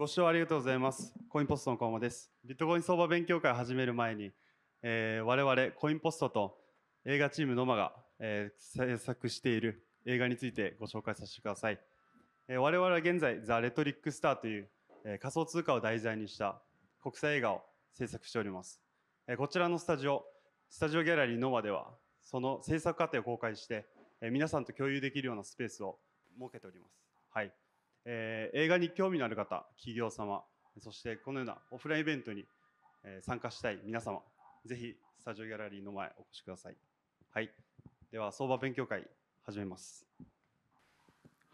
ご視聴ありがとうございます。コインポストの河間です。ビットコイン相場勉強会を始める前に、えー、我々コインポストと映画チームノマが、えー、制作している映画についてご紹介させてください。えー、我々は現在、ザ・レトリック・スターという、えー、仮想通貨を題材にした国際映画を制作しております。えー、こちらのスタジオ、スタジオギャラリーノマでは、その制作過程を公開して、えー、皆さんと共有できるようなスペースを設けております。はい。えー、映画に興味のある方、企業様、そしてこのようなオフラインイベントに参加したい皆様、ぜひスタジオギャラリーの前お越しください。はい、では相場勉強会始めます。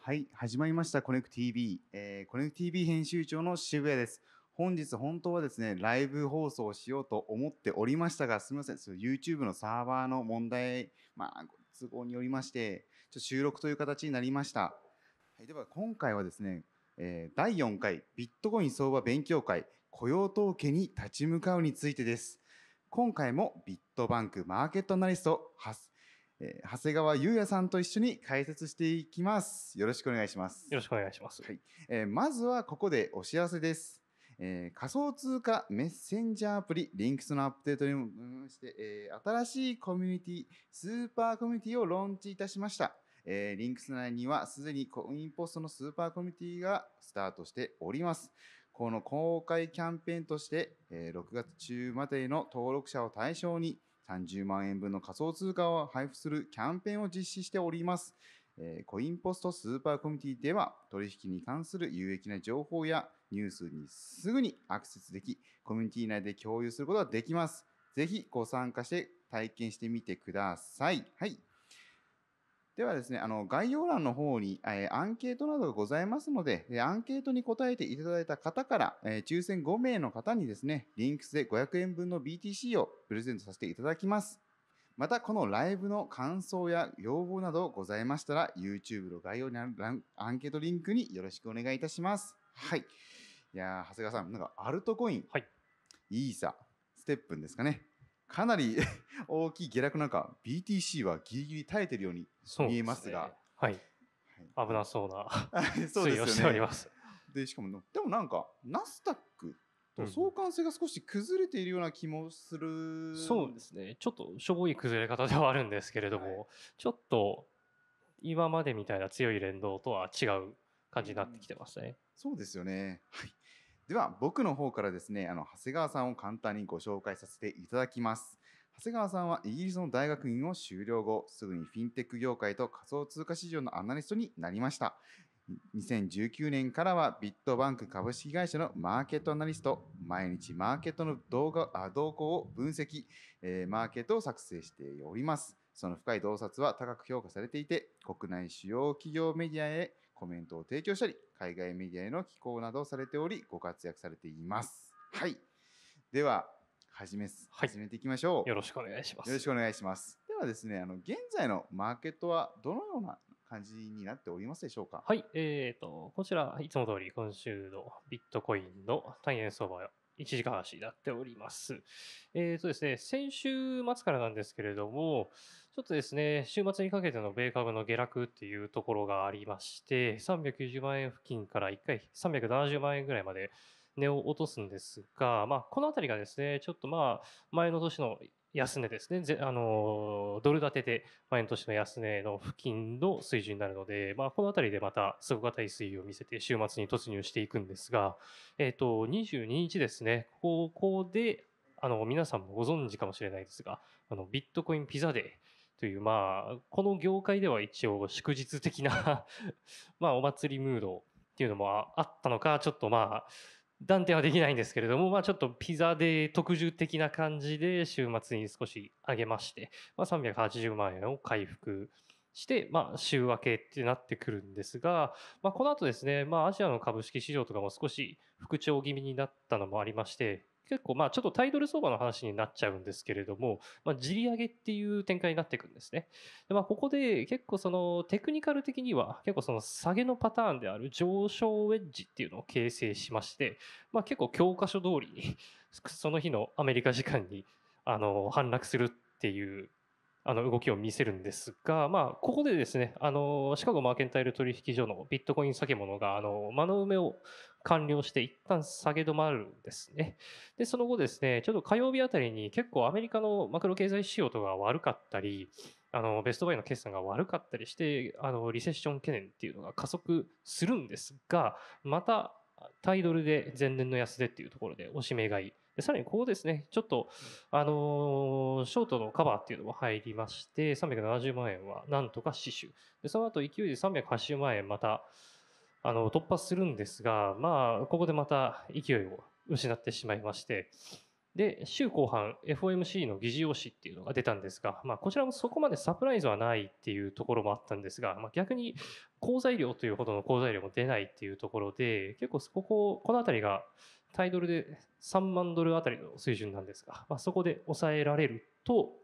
はい、始まりましたコネク TV、えー、コネクティ v 編集長の渋谷です。本日本当はですね、ライブ放送をしようと思っておりましたが、すみません、YouTube のサーバーの問題、まあ、都合によりまして、ちょ収録という形になりました。はい、では今回はですね、えー、第4回ビットコイン相場勉強会雇用統計に立ち向かうについてです。今回もビットバンクマーケットアナリスト、は、えー、長谷川優也さんと一緒に解説していきます。よろしくお願いします。よろしくお願いします。はい、えー、まずはここでお知らせです。えー、仮想通貨メッセンジャーアプリ、リンクスのアップデートにもして、えー、新しいコミュニティ、スーパーコミュニティをローンチいたしました。えー、リンクス内にはすでにコインポストのスーパーコミュニティがスタートしております。この公開キャンペーンとして、えー、6月中までの登録者を対象に30万円分の仮想通貨を配布するキャンペーンを実施しております。えー、コインポストスーパーコミュニティでは取引に関する有益な情報やニュースにすぐにアクセスでき、コミュニティ内で共有することができます。ぜひご参加して体験してみてください。はい。ではですね、あの概要欄の方に、えアンケートなどがございますので、えアンケートに答えていただいた方から、え抽選5名の方にですね、リンクスで500円分の BTC をプレゼントさせていただきます。また、このライブの感想や要望などございましたら、YouTube の概要にあるアンケートリンクによろしくお願いいたします。はい。いや長谷川さん、なんかアルトコイン、はい、イーサ、ステップンですかね。かなり 大きい下落なんか BTC はぎりぎり耐えてるように見えますが、ね、はい、危なそうな そうでね、推移をしております。でしかもでもなんかナスダックと相関性が少し崩れているような気もする、うん、そうですねちょっとしょぼい崩れ方ではあるんですけれども、はい、ちょっと今までみたいな強い連動とは違う感じになってきてますね。うん、そうですよね、はいでは僕の方からですねあの長谷川さんを簡単にご紹介させていただきます長谷川さんはイギリスの大学院を修了後すぐにフィンテック業界と仮想通貨市場のアナリストになりました2019年からはビットバンク株式会社のマーケットアナリスト毎日マーケットの動画あ動向を分析、えー、マーケットを作成しておりますその深い洞察は高く評価されていて国内主要企業メディアへコメントを提供したり、海外メディアへの寄稿などをされており、ご活躍されています。はい。では、始め、はい、始めていきましょう。よろしくお願いします。よろしくお願いします。ではですね、あの現在のマーケットはどのような感じになっておりますでしょうか。はい、えっ、ー、と、こちら、いつも通り今週のビットコインの単円相場や一時間足になっております。えっ、ー、とですね、先週末からなんですけれども、ちょっとですね、週末にかけての米株の下落っていうところがありまして、390万円付近から1回370万円ぐらいまで値を落とすんですが、まあ、このあたりがですね、ちょっとまあ、前の年の安値ですね、あのドル建てで前の年の安値の付近の水準になるので、まあ、この辺りでまた底堅い推移を見せて週末に突入していくんですが、えっ、ー、と22日ですね、ここであの皆さんもご存知かもしれないですが、あのビットコインピザデー。という、まあ、この業界では一応祝日的な まあ、お祭りムードっていうのもあったのか、ちょっとまあ、断定はできないんですけれども、まあ、ちょっとピザで特需的な感じで週末に少し上げまして、まあ、380万円を回復して、まあ、週明けってなってくるんですが、まあ、この後ですね、まあ、アジアの株式市場とかも少し復調気味になったのもありまして、結構まあちょっとタイドル相場の話になっちゃうんですけれども、まあ、り上げっていう展開になっていくんですね。でまあ、ここで結構そのテクニカル的には結構その下げのパターンである上昇ウェッジっていうのを形成しまして、まあ、結構教科書通りにその日のアメリカ時間にあの反落するっていうあの動きを見せるんですが、まあ、ここでですねあのシカゴマーケンタイル取引所のビットコイン先物があの間の埋めを完了して一旦下げ止まるんですねでその後ですねちょっと火曜日あたりに結構アメリカのマクロ経済指標とか悪かったりあのベストバイの決算が悪かったりしてあのリセッション懸念っていうのが加速するんですがまたタイドルで前年の安でっていうところでおしめ買いでさらにここですね、ちょっと、あのー、ショートのカバーっていうのも入りまして、370万円はなんとか死守。で、その後勢いで380万円また、あの、突破するんですが、まあ、ここでまた勢いを失ってしまいまして、で、週後半、FOMC の議事要旨っていうのが出たんですが、まあ、こちらもそこまでサプライズはないっていうところもあったんですが、まあ、逆に、好材料というほどの好材料も出ないっていうところで、結構、ここ、この辺りが、タイドルで3万ドルあたりの水準なんですが、まあ、そこで抑えられると、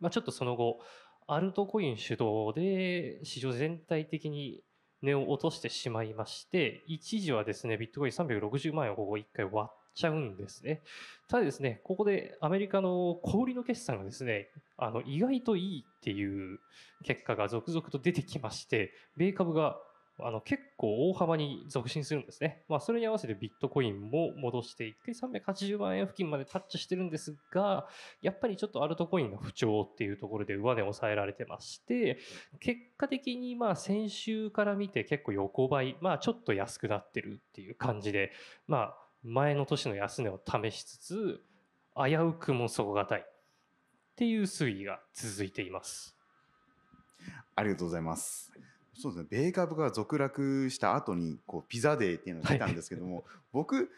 まあ、ちょっとその後、アルトコイン主導で市場全体的に値を落としてしまいまして、一時はですね、ビットコイン360万円をここ1回割っちゃうんですね。ただですね、ここでアメリカの小売りの決算がですね、あの、意外といいっていう結果が続々と出てきまして、米株があの結構大幅に続伸するんですね。まあ、それに合わせてビットコインも戻して1回380万円付近までタッチしてるんですが、やっぱりちょっとアルトコインの不調っていうところで上値抑えられてまして、結果的にまあ先週から見て結構横ばい、まあ、ちょっと安くなってるっていう感じで、まあ、前の年の安値を試しつつ、危うくも底堅いっていう推移が続いています。ありがとうございます。そうですね米株が続落した後にこにピザデーっていうのが出たんですけども、はい、僕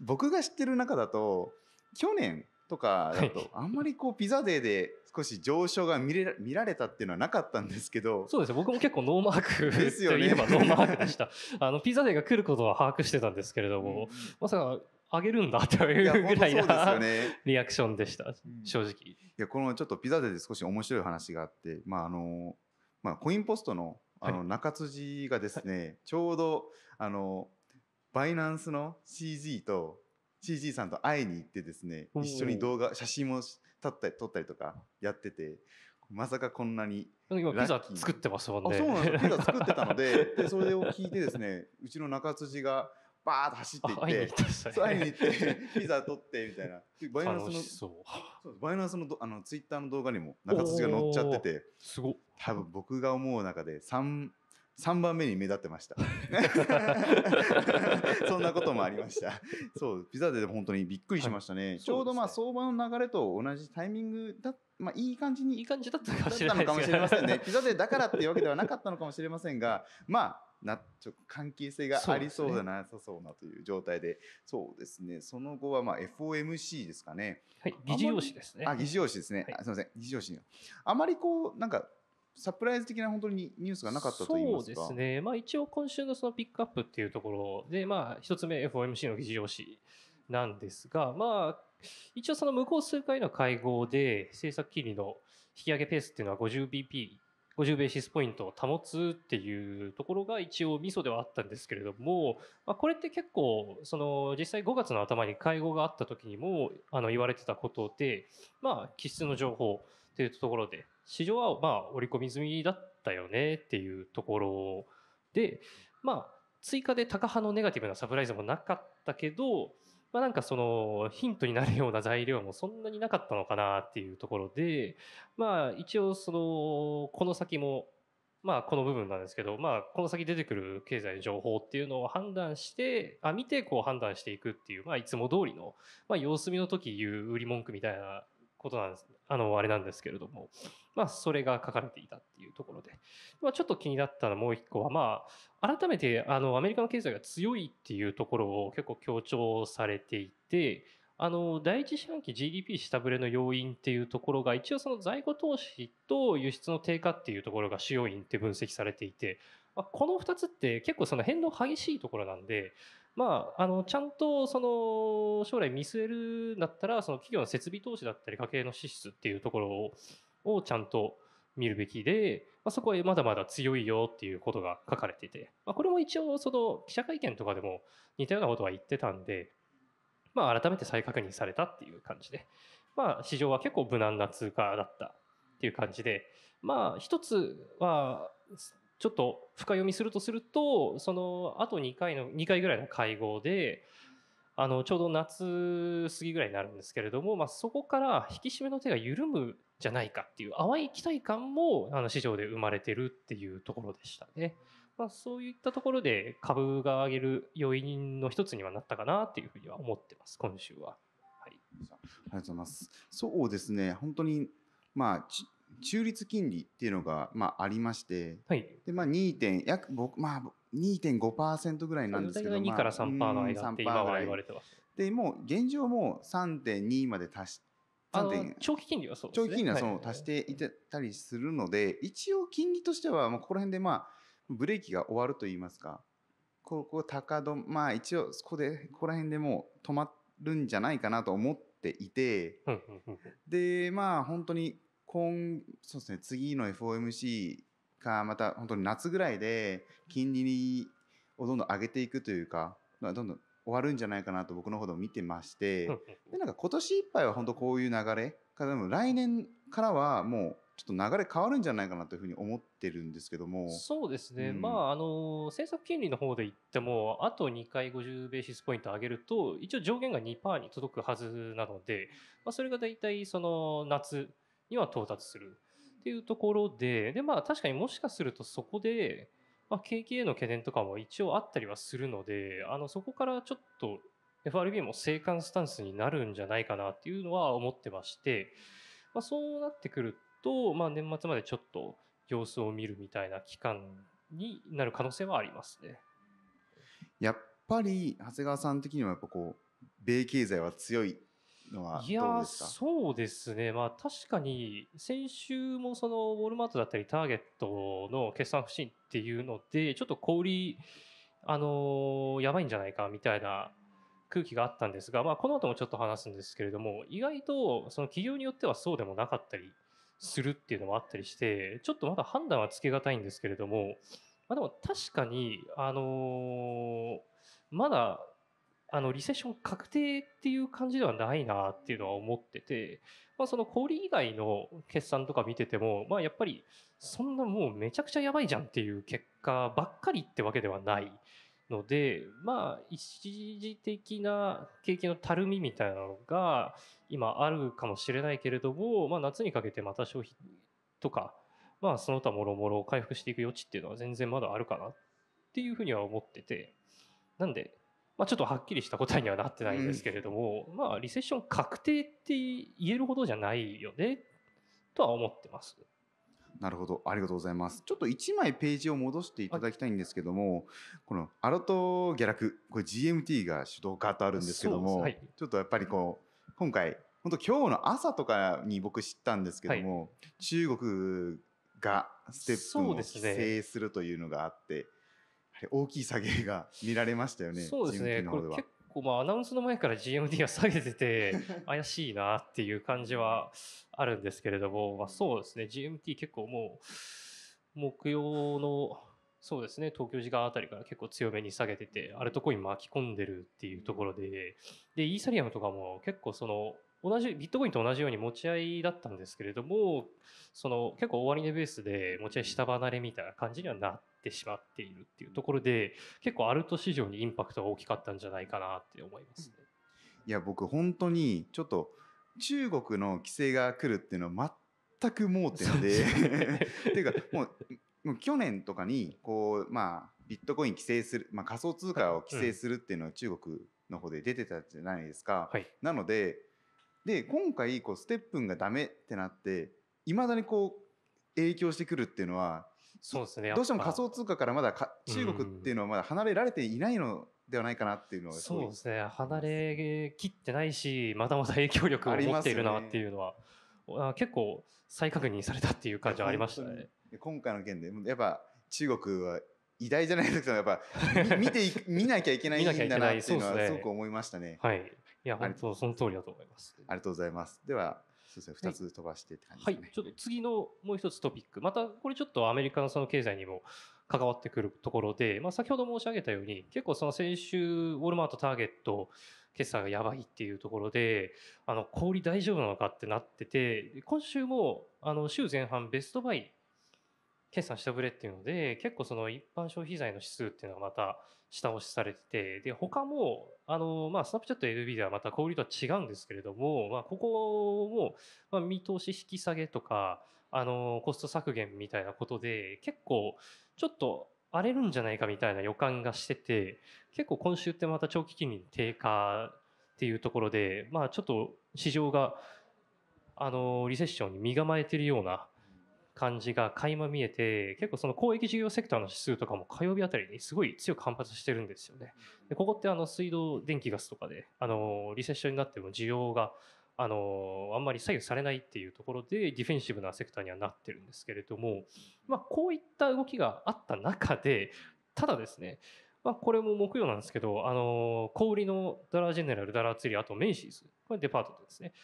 僕が知ってる中だと去年とかだと、あんまりこうピザデーで少し上昇が見れ見られたっていうのはなかったんですけどそうですね僕も結構ノーマーク ですよ、ね、といえばノーマークでしたあのピザデーが来ることは把握してたんですけれども、うん、まさか上げるんだというぐらいな、ね、リアクションでした、正直いやこのちょっとピザデーで少し面白い話があってまああのまあコインポストのあの中辻がですね、はい、ちょうどあのバイナンスの CG と CG さんと会いに行ってですね一緒に動画写真も撮ったり撮ったりとかやっててまさかこんなに今ピザ作ってますもんねあそうなんですピザ作ってたので でそれを聞いてですねうちの中辻がバーッと走っていって会いに行ってピザ取ってみたいなバイナンスのバイナンスのあのツイッターの動画にも中津が載っちゃっててすご多分僕が思う中で 3, 3番目に目立ってました そんなこともありましたそうピザで本当にびっくりしましたねはいね、ちょうどまあ相場の流れと同じタイミングだまあ、いい感じにいい感じだったのかもしれませんね。ピザでだからっていうわけではなかったのかもしれませんが、まあ、なちょ関係性がありそうでなさそうなという状態でそうですねその後はまあ FOMC ですかねはい議事要旨ですねあ議事要旨ですね、はい、すみません議事要旨あまりこうなんかサプライズ的な本当にニュースがなかったといいますそうですね、まあ、一応今週のそのピックアップっていうところで、まあ、1つ目 FOMC の議事要旨なんですが、まあ、一応その向こう数回の会合で政策金利の引き上げペースっていうのは 50bp 50ベーシスポイントを保つっていうところが一応ミソではあったんですけれども、まあ、これって結構その実際5月の頭に会合があった時にもあの言われてたことで、まあ、気質の情報というところで市場はまあ織り込み済みだったよねっていうところで、まあ、追加で高派のネガティブなサプライズもなかったけどまあ、なんかそのヒントになるような材料もそんなになかったのかなっていうところで、まあ、一応そのこの先も、まあ、この部分なんですけど、まあ、この先出てくる経済の情報っていうのを判断してあ見てこう判断していくっていう、まあ、いつも通りの、まあ、様子見の時言う売り文句みたいなことなんですあのあれなんですけれども、まあ、それが書かれていたっていうところで、まあ、ちょっと気になったのもう一個は、まあ、改めてあのアメリカの経済が強いっていうところを結構強調されていてあの第一四半期 GDP 下振れの要因っていうところが一応その在庫投資と輸出の低下っていうところが主要因って分析されていてこの2つって結構その変動激しいところなんでまあ、あのちゃんとその将来見据えるんだったらその企業の設備投資だったり家計の支出っていうところをちゃんと見るべきで、まあ、そこはまだまだ強いよっていうことが書かれていて、まあ、これも一応その記者会見とかでも似たようなことは言ってたんで、まあ、改めて再確認されたっていう感じで、まあ、市場は結構無難な通貨だったっていう感じで、まあ、一つはちょっと深読みするとするとそのあと2回の2回ぐらいの会合であのちょうど夏過ぎぐらいになるんですけれども、まあ、そこから引き締めの手が緩むじゃないかっていう淡い期待感もあの市場で生まれてるっていうところでしたね。まあ、そういったところで株が上げる要因の一つにはなったかなというふうには思ってます、今週は。はい、ありがとうございます。そうですね、本当に、まあ中立金利っていうのが、まあ、ありまして、はい、でまあ、2. 点約僕、まあ、2.5%ぐらいなんですけど、2から3%の間って今は言われてます。でもう現状も3.2まで足して長期金利はそう、ね、長期金利はそう、足していたりするので、一応金利としてはもうここら辺でまあブレーキが終わると言いますかここ高止まあ一応そこでここら辺でもう止まるんじゃないかなと思っていて、でまあ本当に今そうですね次の FOMC かまた本当に夏ぐらいで金利をどんどん上げていくというかどんどん終わるんじゃないかなと僕のほも見てましてでなんか今年いっぱいは本当こういう流れかでも来年からはもうちょっと流れ変わるんじゃないかなというふうに思ってるんですけどもそうですね、うん、まああの政策金利の方で言ってもあと2回50ベーシスポイント上げると一応上限が2%に届くはずなので、まあ、それが大体その夏には到達するっていうところでで、まあ、確かにもしかするとそこで、まあ、景気への懸念とかも一応あったりはするのであのそこからちょっと FRB も静観スタンスになるんじゃないかなっていうのは思ってまして、まあ、そうなってくると、まあ、年末までちょっと様子を見るみたいな期間になる可能性はありますね。やっぱり長谷川さん的にはやっぱこう米経済は強いのはどうですかいやそうですね、まあ、確かに先週もそのウォルマートだったりターゲットの決算不振っていうのでちょっと小売りあのやばいんじゃないかみたいな空気があったんですが、まあ、この後もちょっと話すんですけれども意外とその企業によってはそうでもなかったりするっていうのもあったりしてちょっとまだ判断はつけがたいんですけれども、まあ、でも確かに、あのまだあのリセッション確定っていう感じではないなっていうのは思ってて、まあ、その小売以外の決算とか見てても、まあ、やっぱりそんなもうめちゃくちゃやばいじゃんっていう結果ばっかりってわけではないので、まあ、一時的な景気のたるみみたいなのが今あるかもしれないけれども、まあ、夏にかけてまた消費とか、まあ、その他もろもろ回復していく余地っていうのは全然まだあるかなっていうふうには思ってて。なんでまあ、ちょっとはっきりした答えにはなってないんですけれども、うん、まあ、リセッション確定って言えるほどじゃないよねとは思ってます。なるほどありがとうございますちょっと1枚ページを戻していただきたいんですけども、はい、このアロとラクこれ GMT が主導化とあるんですけども、はい、ちょっとやっぱりこう今回本当今日の朝とかに僕知ったんですけども、はい、中国がステップを規制するというのがあって。大きい下げが見られましたよね、そうですね、これ結構、まあ、アナウンスの前から GMD は下げてて、怪しいなっていう感じはあるんですけれども、まあ、そうですね、GMT 結構もう、木曜の、そうですね、東京時間あたりから結構強めに下げてて、あるとこに巻き込んでるっていうところで、で、イーサリアムとかも結構その、同じビットコインと同じように持ち合いだったんですけれどもその結構終値ベースで持ち合い下離れみたいな感じにはなっってしまっているっていうところで結構アルト市場にインパクトが大きかったんじゃないかなって思いますね。いや僕本当にちょっと中国の規制が来るっていうのは全く盲点で っていうかもうもう去年とかにこうまあビットコイン規制する、まあ、仮想通貨を規制するっていうのは中国の方で出てたじゃないですか、はい、なのでで今回こうステップンがダメってなっていまだにこう影響してくるっていうのはそうですねどうしても仮想通貨からまだか中国っていうのはまだ離れられていないのではないかなっていうのはそうですね離れきってないしまだまだ影響力を持っているなっていうのは、ね、結構再確認されたっていう感じはありましたね。今回の件でやっぱ中国は偉大じゃないですけどやっぱ 見て見なきゃいけないんだなっていうのはすごく思いましたね。はい、いや本当その通りだと思います。ありがとうございます。ではそうですね2つ飛ばしてって感じですね、はい、ちょっと次のもう一つトピックまたこれちょっとアメリカのその経済にも関わってくるところで、まあ、先ほど申し上げたように結構その先週ウォルマートターゲット決算がやばいっていうところであの氷大丈夫なのかってなってて今週もあの週前半ベストバイ決算したぶれっていうので結構その一般消費財の指数っていうのがまた下押しされてて、で、他も、あの、まあ、スナップチャット l b ではまた小売りとは違うんですけれども、まあ、ここも、まあ、見通し引き下げとか、あの、コスト削減みたいなことで、結構、ちょっと荒れるんじゃないかみたいな予感がしてて、結構今週ってまた長期金利低下っていうところで、まあ、ちょっと市場が、あの、リセッションに身構えてるような感じが垣間見えて結構その公益事業セクターの指数とかも火曜日あたりにすごい強く反発してるんですよね。でここってあの水道電気ガスとかであのリセッションになっても需要があのあんまり左右されないっていうところでディフェンシブなセクターにはなってるんですけれども、まあ、こういった動きがあった中でただですねまあ、これも木曜なんですけど、あの小売りのダラジェネラル、ダラツリー、あとメイシーズ、これデパートですね、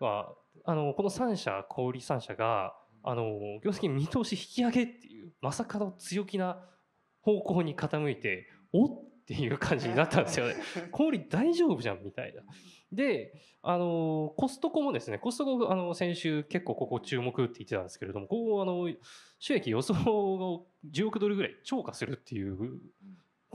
まあ、あのこの3社、小売り3社が、あの業績見通し引き上げっていうまさかの強気な方向に傾いておっていう感じになったんですよね。小売大丈夫じゃんみたいな。であのコストコもですねコストコあの先週結構ここ注目って言ってたんですけれどもここあの収益予想を10億ドルぐらい超過するっていう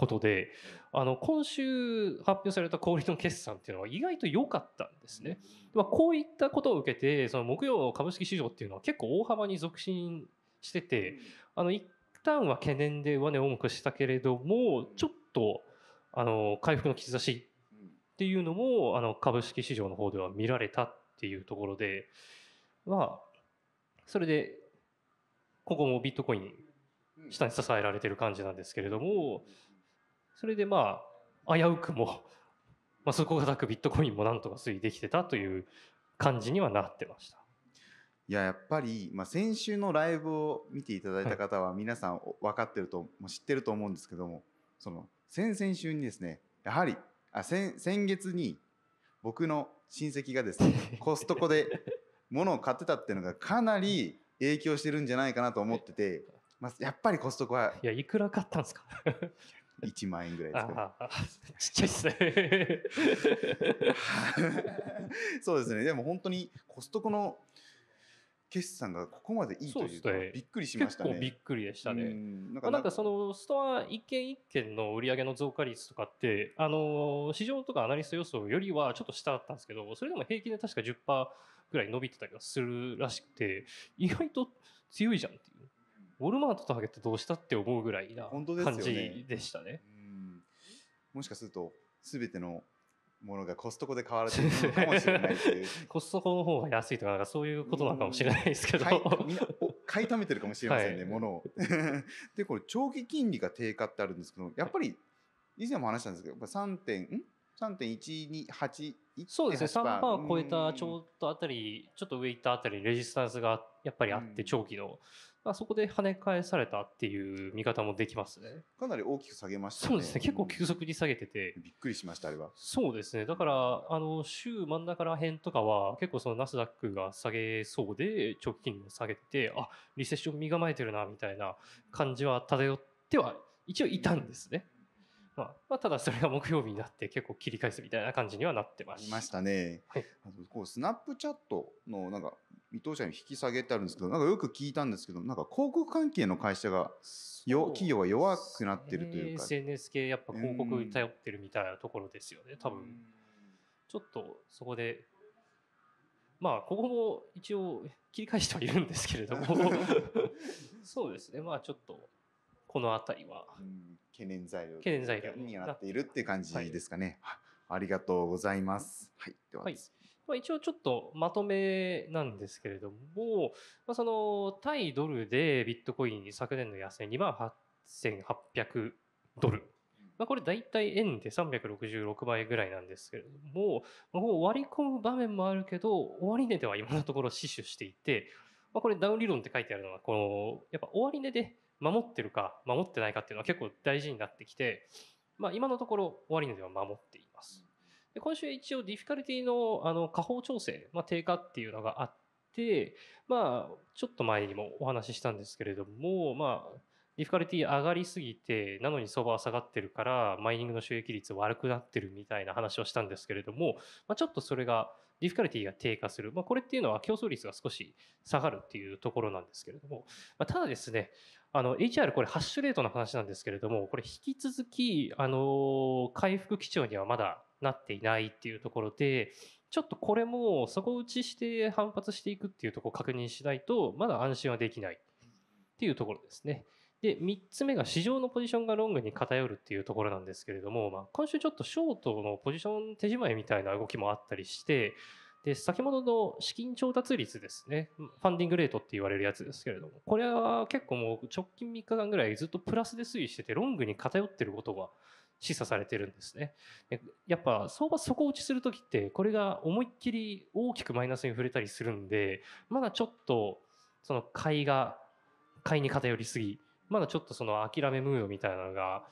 ことであの今週発表された氷の決算っていうのは意外と良かったんですね。まあ、こういったことを受けてその木曜株式市場っていうのは結構大幅に続伸しててあの一旦は懸念で上値重くしたけれどもちょっとあの回復の兆しっていうのもあの株式市場の方では見られたっていうところでまあそれでここもビットコイン下に支えられてる感じなんですけれどもそれでまあ危うくも、まあ、そこがなくビットコインもなんとか推移できてたという感じにはなってました。いややっぱり、まあ、先週のライブを見ていただいた方は皆さん分かってると、はい、知ってると思うんですけどもその先々週にですねやはりあ先月に僕の親戚がですね コストコで物を買ってたっていうのがかなり影響してるんじゃないかなと思ってて、まあ、やっぱりコストコはいやいくら買ったんですか 1万円ぐらいですけど。ちっちゃいですね。そうですね。でも本当にコストコの決算がここまでいいというか、びっくりしましたね。びっくりでしたね。んなんかなんかそのストア一軒一軒の売り上げの増加率とかって、あの市場とかアナリスト予想よりはちょっと下だったんですけど、それでも平均で確か10%ぐらい伸びてたりはするらしくて、意外と強いじゃんっていう。ウォルマートとハゲットどうしたって思うぐらいな感じでしたね。ねもしかするとすべてのものがコストコで買われてるのかもしれない コストコの方が安いとかなんかそういうことなのかもしれないですけど、みんな買いためてるかもしれませんね、はい、ものを でこれ長期金利が低下ってあるんですけどやっぱり以前も話したんですけど3点ん3.128そうですね3%パー超えたちょっとあたりちょっと上いったあたりレジスタンスがやっぱりあって長期の、あそこで跳ね返されたっていう見方もできますね。かなり大きく下げましたね。そうですね。結構急速に下げてて。うん、びっくりしました、あれは。そうですね。だから、あの、週真ん中ら辺とかは、結構そのナスダックが下げそうで、長期金利も下げて、あ、リセッション身構えてるな、みたいな感じは漂っては、一応いたんですね。まあ、ただそれが木曜日になって結構切り返すみたいな感じにはなってました。ましたね。はい、あこうスナップチャットのなんか見通しに引き下げってあるんですけど、なんかよく聞いたんですけど、なんか広告関係の会社がよ企業が弱くなってるというか、SNS 系やっぱ広告に頼ってるみたいなところですよね。多分ちょっとそこでまあ、ここも一応切り返してはいるんですけれども そうですね、まあちょっとこの辺りは懸念材料懸念材料になっているっていう感じですかね、はい、ありがとうございます、はい、では、はいまあ、一応ちょっとまとめなんですけれども、まあ、その対ドルでビットコイン昨年の安値2万8800ドル、まあ、これ大体円で366倍ぐらいなんですけれどももう割り込む場面もあるけど終値では今のところ死守していて、まあ、これダウン理論って書いてあるのはこのやっぱ終値で守ってるか守ってないかっていうのは結構大事になってきて、まあ、今のところ終わりのでは守っています。で今週一応ディフィカルティのあの下方調整、まあ、低下っていうのがあって、まあ、ちょっと前にもお話ししたんですけれども、まあ、ディフィカルティ上がりすぎて、なのに相場は下がってるから、マイニングの収益率悪くなってるみたいな話をしたんですけれども、まあ、ちょっとそれが、ディフィカルティが低下する。まあ、これっていうのは競争率が少し下がるっていうところなんですけれども、まあ、ただですね、あの、HR これハッシュレートの話なんですけれども、これ引き続き、あの、回復基調にはまだなっていないっていうところで、ちょっとこれも底打ちして反発していくっていうところを確認しないと、まだ安心はできないっていうところですね。で、3つ目が市場のポジションがロングに偏るっていうところなんですけれども、まあ、今週ちょっとショートのポジション手仕まいみたいな動きもあったりして、で先ほどの資金調達率ですねファンディングレートって言われるやつですけれどもこれは結構もう直近3日間ぐらいずっとプラスで推移しててロングに偏ってることが示唆されてるんですねやっぱ相場底打ちする時ってこれが思いっきり大きくマイナスに触れたりするんでまだちょっとその買いが買いに偏りすぎまだちょっとその諦めムードみたいなのが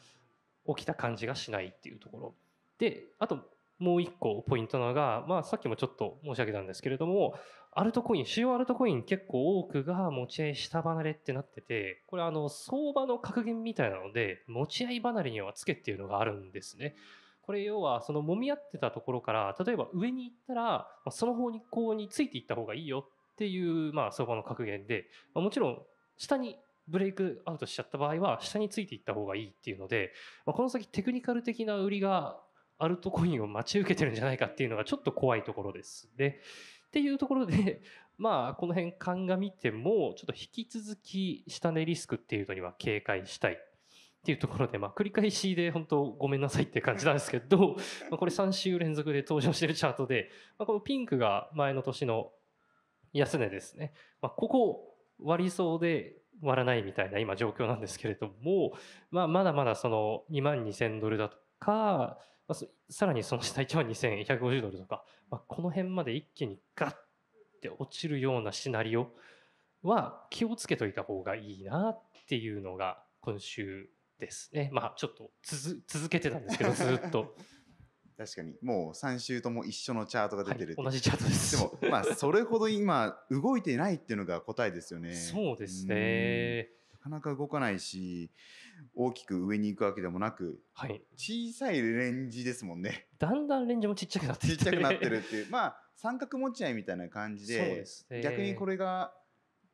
起きた感じがしないっていうところであともう一個ポイントなのが、まあ、さっきもちょっと申し上げたんですけれども、アルトコイン、主要アルトコイン結構多くが持ち合い下離れってなってて、これあの相場の格言みたいなので、持ち合い離れにはつけっていうのがあるんですね。これ要はその揉み合ってたところから、例えば上に行ったら、その方にこうについていった方がいいよっていう、まあ、相場の格言で、もちろん下にブレイクアウトしちゃった場合は下についていった方がいいっていうので、まあ、この先テクニカル的な売りがアルトコインを待ち受けてるんじゃないかっていうのがちょっと怖いところです。でっていうところで、まあ、この辺鑑みてもちょっと引き続き下値リスクっていうのには警戒したいっていうところで、まあ、繰り返しで本当ごめんなさいって感じなんですけど、まあ、これ3週連続で登場してるチャートで、まあ、このピンクが前の年の安値ですね、まあ、ここ割りそうで割らないみたいな今状況なんですけれども、まあ、まだまだその2万2000ドルだとかまあ、さらにその下行けば2150ドルとか、まあ、この辺まで一気にガッって落ちるようなシナリオは気をつけといた方がいいなっていうのが今週ですね。まあちょっと続けてたんですけどずっと。確かにもう3週とも一緒のチャートが出てるて、はい、同じチャートですでもまあそれほど今動いてないっていうのが答えですよね そうですねかなか動かないし大きく上に行くわけでもなく、はい、小さいレンジですもんねだんだんレンジもちっちゃくなってちっちゃくなってるっていうまあ三角持ち合いみたいな感じで、ね、逆にこれが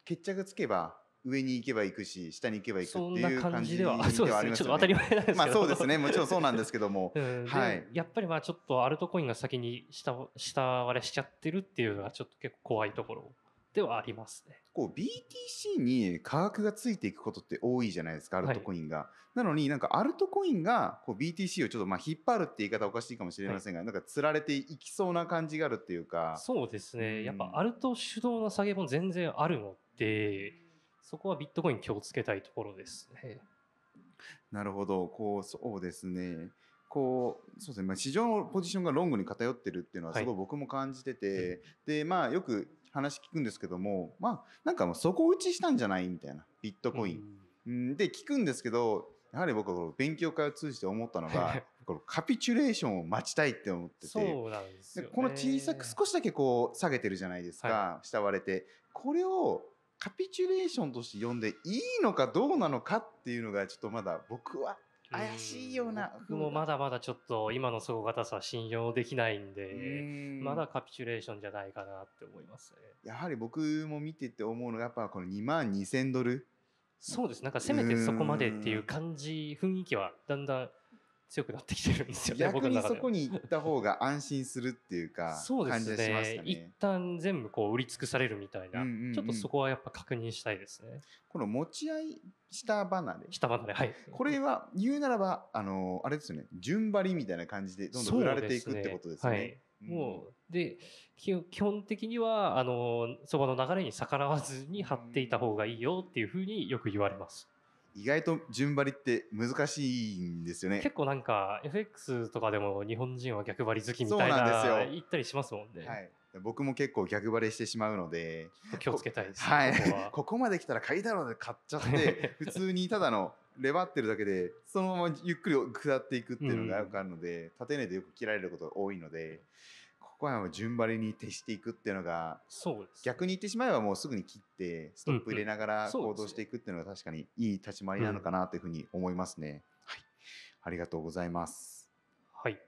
決着つけば上に行けば行くし下に行けば行くっていう感じではありますよね。当たり前なんですまあそうですねもちろんそうなんですけども、はい、やっぱりまあちょっとアルトコインが先に下下割れしちゃってるっていうのはちょっと結構怖いところではありますね。こう BTC に価格がついていくことって多いじゃないですか、アルトコインが。はい、なのになんかアルトコインがこう BTC をちょっとまあ引っ張るって言い方おかしいかもしれませんが、はい、なんかつられていきそうな感じがあるっていうか。そうですね。うん、やっぱアルト主導の下げも全然あるので、そこはビットコイン気をつけたいところですね。なるほど、こうそうですね。こうそうですねまあ、市場のポジションがロングに偏ってるっていうのはすごい僕も感じてて、はい、でまあ、よく話聞くんですけども、まあ、なんかもう底打ちしたんじゃないみたいな、ビットコイン。うん、で、聞くんですけど、やはり僕はこの勉強会を通じて思ったのが、このカピチュレーションを待ちたいって思ってて、ね、この小さく少しだけこう下げてるじゃないですか、はい、慕われて。これをカピチュレーションとして呼んでいいのかどうなのかっていうのがちょっとまだ僕は怪しいような。僕もまだまだちょっと今の底堅さは信用できないんで、んまだカピチュレーションじゃないかなって思いますね。やはり僕も見てて思うのが、やっぱこの2万2000ドル。そうです。なんかせめてそこまでっていう感じ、雰囲気はだんだん強くなってきてるんですよね逆にそこに行った方が安心するっていうかそうですねね一旦全部こう売り尽くされるみたいな、ちょっとそこはやっぱ確認したいですねこの持ち合い下離れ下離れはいこれは言うならばあのあれですよね順張りみたいな感じでどんどん売られていくってことですね、ね、もうで基本的にはあのそばの流れに逆らわずに張っていた方がいいよっていうふうによく言われます。意外と順張りって難しいんですよね。結構なんか FX とかでも日本人は逆張り好きみたいなな言ったりしますもんね。はい、僕も結構逆張りしてしまうので気をつけたいです、ね、はい、ここ ここまで来たら買いだろうで買っちゃって 普通にただのレバってるだけでそのままゆっくり下っていくっていうのがよくあるので、うん、縦値でよく切られることが多いので。ココもを順張りに徹していくっていうのが逆に言ってしまえばもうすぐに切ってストップ入れながら行動していくっていうのが確かにいい立ち回りなのかなというふうに思いますね。うん、はい、ありがとうございます。はい、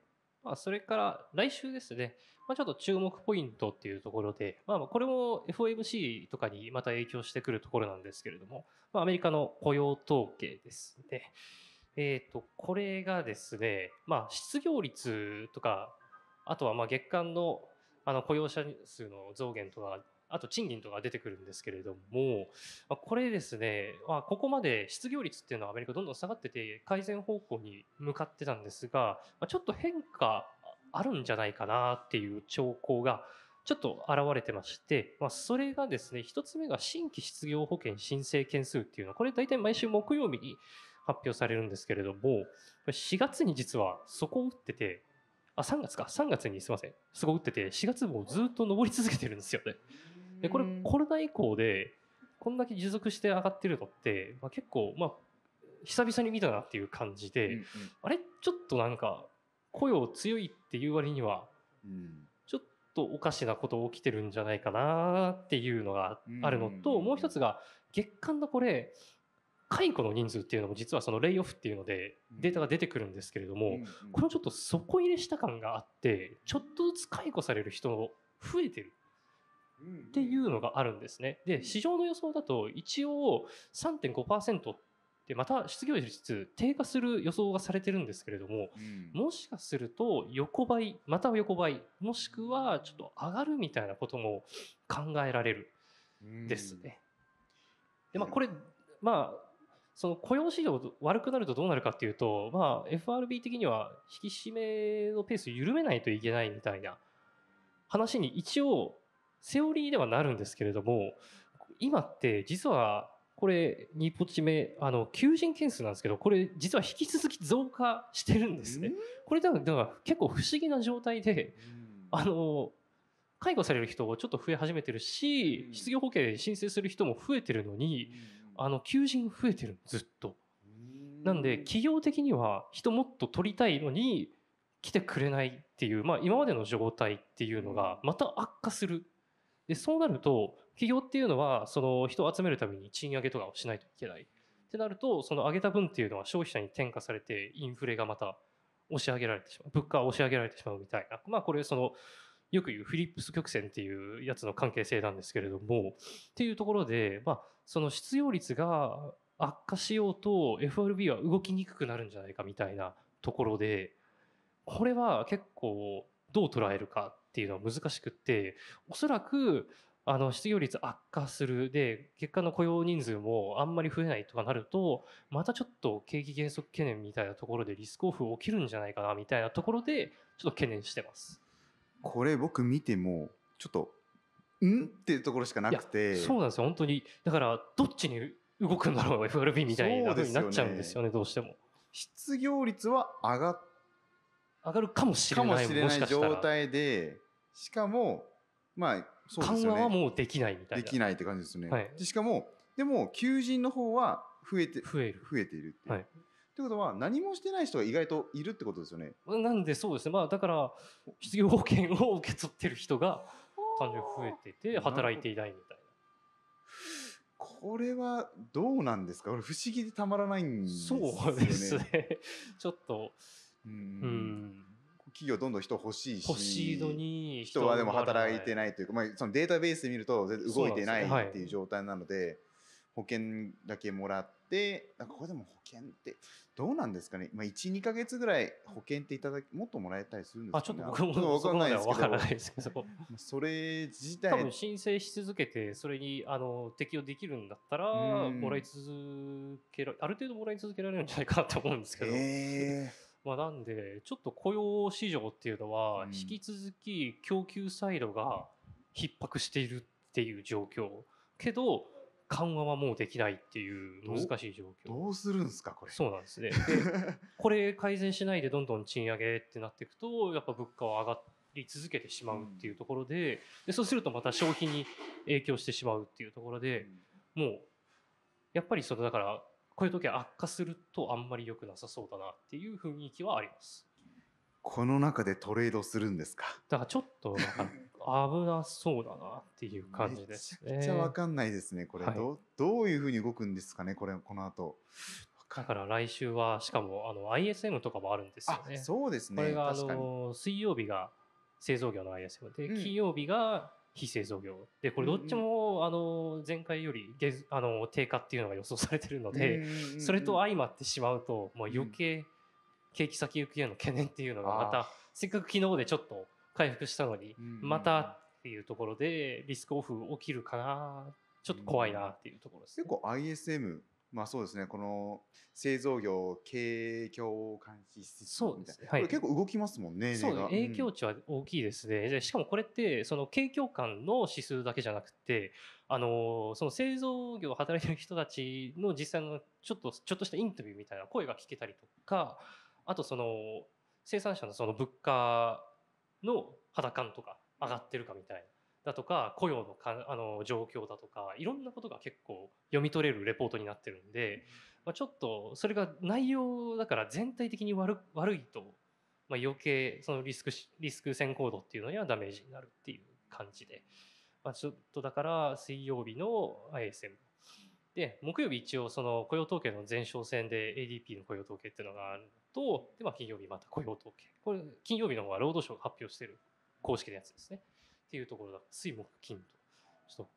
まあ、それから来週ですね、まあ、ちょっと注目ポイントっていうところで、まあ、これも FOMC とかにまた影響してくるところなんですけれども、まあ、アメリカの雇用統計ですね。えーとこれがですね、まあ、失業率とかあとはまあ月間のあの雇用者数の増減とかあと賃金とか出てくるんですけれども、これですね、まあ、ここまで失業率っていうのはアメリカどんどん下がってて、改善方向に向かってたんですが、ちょっと変化あるんじゃないかなっていう兆候がちょっと現れてまして、まあ、それがですね、一つ目が新規失業保険申請件数っていうのは、これ大体毎週木曜日に発表されるんですけれども、4月に実はそこを打ってて、あ、3月か。3月にすみません。すごい打ってて、4月もずっと上り続けてるんですよね。で、これコロナ以降で、こんだけ持続して上がってるのって、まあ、結構、まあ、久々に見たなっていう感じで、うんうん、あれちょっとなんか、雇用強いっていう割には、ちょっとおかしなこと起きてるんじゃないかなっていうのがあるのと、もう一つが、月間のこれ、解雇の人数っていうのも実はそのレイオフっていうのでデータが出てくるんですけれども、このちょっと底入れした感があってちょっとずつ解雇される人の増えてるっていうのがあるんですね。で市場の予想だと一応3.5%ってまた失業率低下する予想がされてるんですけれども、もしかすると横ばいまたは横ばいもしくはちょっと上がるみたいなことも考えられるですね。でまあ、これまあその雇用市場悪くなるとどうなるかっていうと、まあ、FRB 的には引き締めのペースを緩めないといけないみたいな話に一応セオリーではなるんですけれども今って実はこれ2ポチ目あの求人件数なんですけどこれ実は引き続き増加してるんですね。これだから結構不思議な状態であの解雇される人ちょっと増え始めてるし失業保険申請する人も増えてるのにあの求人増えてるずっと。なんで企業的には人もっと取りたいのに来てくれないっていう、まあ、今までの状態っていうのがまた悪化する。でそうなると企業っていうのはその人を集めるために賃上げとかをしないといけない。ってなるとその上げた分っていうのは消費者に転嫁されてインフレがまた押し上げられてしまう物価を押し上げられてしまうみたいな、まあ、これそのよく言うフィリップス曲線っていうやつの関係性なんですけれどもっていうところで、まあ、その失業率が悪化しようと FRB は動きにくくなるんじゃないかみたいなところでこれは結構どう捉えるかっていうのは難しくっておそらくあの失業率悪化するで結果の雇用人数もあんまり増えないとかなるとまたちょっと景気減速懸念みたいなところでリスクオフ起きるんじゃないかなみたいなところでちょっと懸念してます。これ僕見てもちょっとんっていうところしかなくてそうなんですよ本当にだからどっちに動くんだろう FRB みたいなふになっちゃうんですよね、ね、どうしても失業率は上が上がるかもしれない状態でしかもまあね、緩和はもうできないみたいなできないって感じですね、はい、しかもでも求人の方は増えて増える増えているってはい、ってことは何もしてない人が意外といるってことですよね。なんでそうですね、まあ、だから失業保険を受け取ってる人が単純に増えてて働いていないみたいな。これはどうなんですか俺不思議でたまらないんですよね。そうですね ちょっとうん企業どんどん人欲しいし欲しいのに人はでも働いてないというか、まあ、そのデータベースで見ると動いてないっていう状態なので保険だけもらって。で、なんかこれでも保険ってどうなんですかね、まあ、1、2か月ぐらい保険っていただき、もっともらえたりするんですか、ね、あちょっと僕も分かんないですけど、からないですけど それ自体多分申請し続けて、それにあの適用できるんだったら、もらい続けるある程度もらい続けられるんじゃないかなと思うんですけど。まあ、なんで、ちょっと雇用市場っていうのは、引き続き供給サイドが逼迫しているっていう状況。けど、緩和はもうできないっていう難しい状況どうするんですかこれそうなんですね これ改善しないでどんどん賃上げってなっていくとやっぱ物価は上がり続けてしまうっていうところでうん、でそうするとまた消費に影響してしまうっていうところで、うん、もうやっぱりそのだからこういう時は悪化するとあんまり良くなさそうだなっていう雰囲気はありますこの中でトレードするんですかだからちょっと危なそうだなっていう感じですね。めちゃわかんないですね、これ、はい、ど。どういうふうに動くんですかね、これ、この後。だから来週は、しかもあの ISM とかもあるんですよね。そうですね。これがあの水曜日が製造業の ISM で、うん、金曜日が非製造業で、これどっちも、うん、あの前回よりあの低下っていうのが予想されてるので、うん、それと相まってしまうと、もう余計、景気先行きへの懸念っていうのがまた、せっかく昨日でちょっと回復したのに、またっていうところでリスクオフ起きるかなちょっと怖いなっていうところです、ね、結構 ISM まあそうですねこの製造業景況監視指数みたねはい、結構動きますもんねそう、ね、影響値は大きいですね、うん、しかもこれってその景況感の指数だけじゃなくてあのその製造業を働いてる人たちの実際のちょっとちょっとしたインタビューみたいな声が聞けたりとかあとその生産者のその物価の肌感とか上がってるかみたいなだとか雇用のかあの状況だとかいろんなことが結構読み取れるレポートになってるんで、まあ、ちょっとそれが内容だから全体的に悪悪いと、まあ、余計そのリスクリスク先行度っていうのにはダメージになるっていう感じで、まあ、ちょっとだから水曜日の ISM で木曜日一応その雇用統計の前哨戦で ADP の雇用統計っていうのがあると、でまあ、金曜日また雇用統計。これ、金曜日の方は労働省が発表している公式のやつですね。っていうところだ。水木金と。ちょっと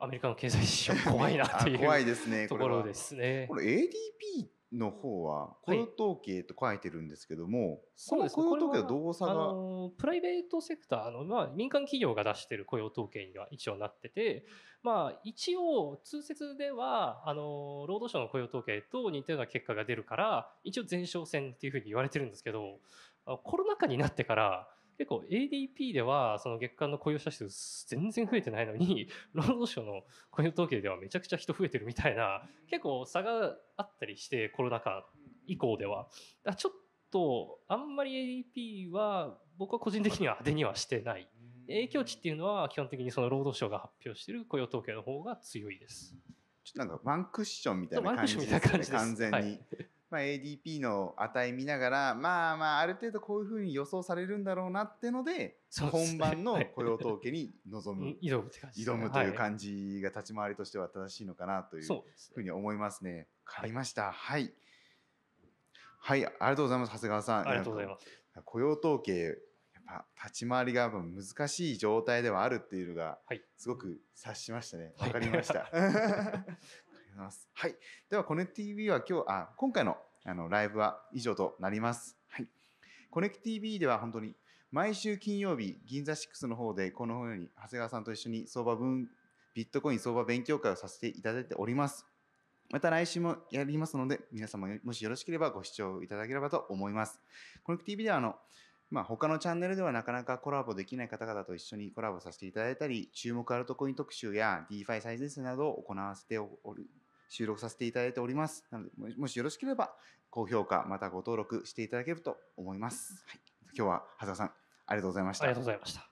アメリカの経済指標怖いなっていう怖いですね。ところですね。これ ADP の方は雇用統計と書いてるんですけども、はい、その雇用統計はうが、ね、プライベートセクターの、まあ、民間企業が出してる雇用統計には一応なってて、まあ、一応通説ではあの労働省の雇用統計と似たような結果が出るから一応前哨戦っていうふうに言われてるんですけどコロナ禍になってから結構 ADP ではその月間の雇用者数全然増えてないのに 労働省の雇用統計ではめちゃくちゃ人増えてるみたいな結構差があったりしてコロナ禍以降ではだちょっとあんまり ADP は僕は個人的には当てにはしてない影響値っていうのは基本的にその労働省が発表している雇用統計の方が強いです。ちょっとなんかワンクッションみたいな感じですね、完全に。はいまあ、ADP の値見ながらまあまあある程度こういうふうに予想されるんだろうなってので本番の雇用統計に臨む挑む、ね、挑むという感じが立ち回りとしては正しいのかなというふうに思いますね。わ、かりました、はい、はい、ありがとうございます長谷川さん。ありがとうございます雇用統計やっぱ立ち回りが難しい状態ではあるっていうのが、すごく察しましたね、はい、かりました、はい、います。はい。では、コネ TV は今日、あ、今回のあのライブは以上となります。はい。コネク TV では本当に毎週金曜日、銀座スの方でこのように長谷川さんと一緒に相場分、ビットコイン相場勉強会をさせていただいております。また来週もやりますので、皆様もしよろしければご視聴いただければと思います。コネク TV ではあの、まあ、他のチャンネルではなかなかコラボできない方々と一緒にコラボさせていただいたり、注目アルトコイン特集や DeFi 最前線などを行わせており収録させていただいております。なので、もしよろしければ、高評価、またご登録していただけると思います。はい、今日は、長谷川さん、ありがとうございました。ありがとうございました。